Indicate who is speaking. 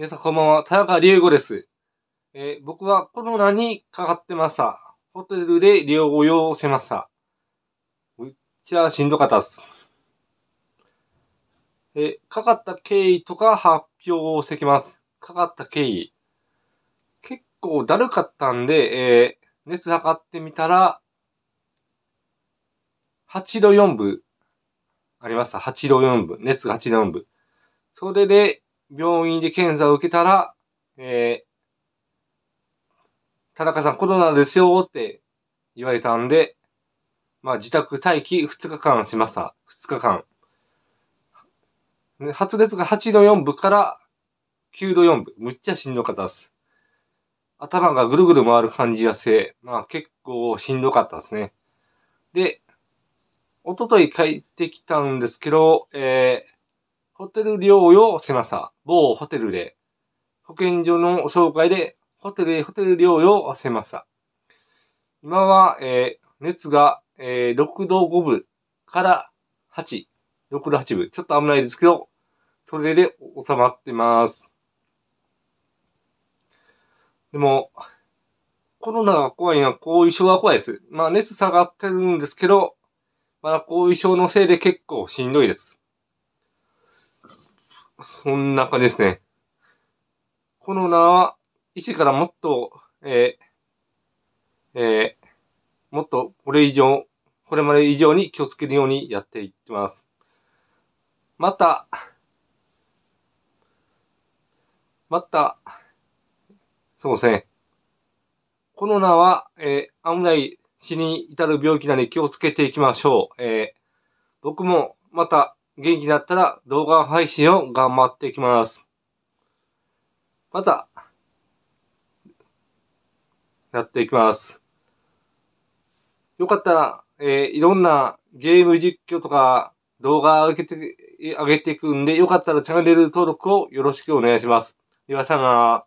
Speaker 1: 皆さんこんばんは、田中隆吾です。えー、僕はコロナにかかってました。ホテルで療養しせました。めっちゃしんどかったっす。えー、かかった経緯とか発表してきます。かかった経緯。結構だるかったんで、えー、熱測ってみたら、8度4分ありました。8度4分。熱が8度4分。それで、病院で検査を受けたら、えー、田中さんコロナですよって言われたんで、まあ自宅待機2日間しました。2日間。ね、発熱が8度4分から9度4分。むっちゃしんどかったです。頭がぐるぐる回る感じがして、まあ結構しんどかったですね。で、おととい帰ってきたんですけど、えー、ホテル療養狭さ、某ホテルで、保健所の紹介で、ホテル、ホテル療養狭さ。今は、えー、熱が、えー、6度5分から8、6度8分。ちょっと危ないですけど、それで収まってます。でも、コロナが怖いのは後遺症が怖いです。まあ熱下がってるんですけど、まだ後遺症のせいで結構しんどいです。そんな感じですね。このは医師からもっと、えー、えー、もっとこれ以上、これまで以上に気をつけるようにやっていきます。また、また、そうですね。コロナは、えー、危ない死に至る病気なので気をつけていきましょう。えー、僕もまた元気だったら動画配信を頑張っていきます。また、やっていきます。よかったら、えー、いろんなゲーム実況とか動画上げて、上げていくんで、よかったらチャンネル登録をよろしくお願いします。皆さんが